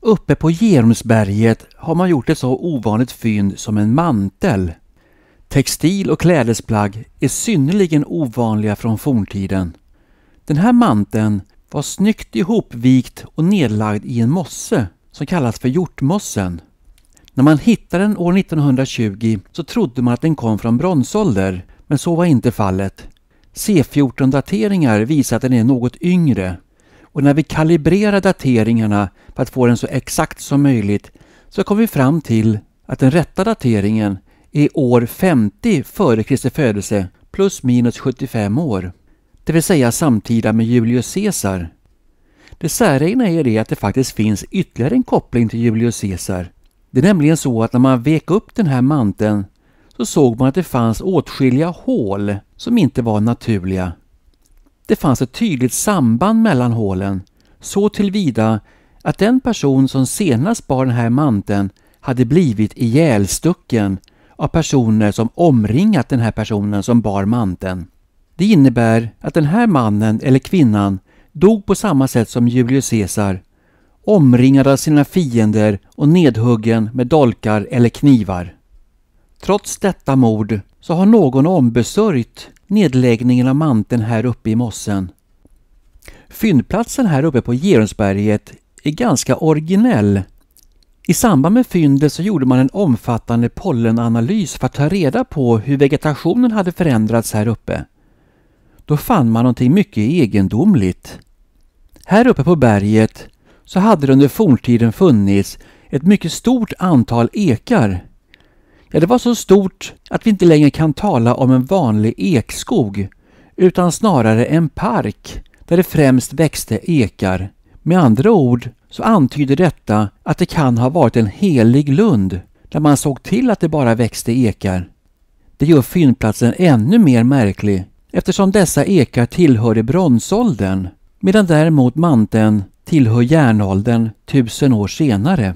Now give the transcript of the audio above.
Uppe på Jerumsberget har man gjort ett så ovanligt fynd som en mantel. Textil och klädesplagg är synnerligen ovanliga från forntiden. Den här manteln var snyggt ihopvikt och nedlagd i en mosse som kallas för hjortmossen. När man hittade den år 1920 så trodde man att den kom från bronsålder, men så var inte fallet. C14-dateringar visar att den är något yngre och när vi kalibrerar dateringarna för att få den så exakt som möjligt så kommer vi fram till att den rätta dateringen är år 50 före Kristi födelse plus minus 75 år. Det vill säga samtida med Julius Caesar. Det säregna är det att det faktiskt finns ytterligare en koppling till Julius Caesar. Det är nämligen så att när man vek upp den här manteln så såg man att det fanns åtskilliga hål som inte var naturliga det fanns ett tydligt samband mellan hålen, så tillvida att den person som senast bar den här manteln hade blivit ihjälstucken av personer som omringat den här personen som bar manteln. Det innebär att den här mannen eller kvinnan dog på samma sätt som Julius Caesar, omringad av sina fiender och nedhuggen med dolkar eller knivar. Trots detta mord så har någon ombesörjt nedläggningen av manteln här uppe i mossen. Fyndplatsen här uppe på Geronsberget är ganska originell. I samband med fyndet så gjorde man en omfattande pollenanalys för att ta reda på hur vegetationen hade förändrats här uppe. Då fann man någonting mycket egendomligt. Här uppe på berget så hade det under forntiden funnits ett mycket stort antal ekar Ja, det var så stort att vi inte längre kan tala om en vanlig ekskog utan snarare en park där det främst växte ekar. Med andra ord så antyder detta att det kan ha varit en helig lund där man såg till att det bara växte ekar. Det gör fyndplatsen ännu mer märklig eftersom dessa ekar tillhörde bronsåldern medan däremot manteln tillhör järnåldern tusen år senare.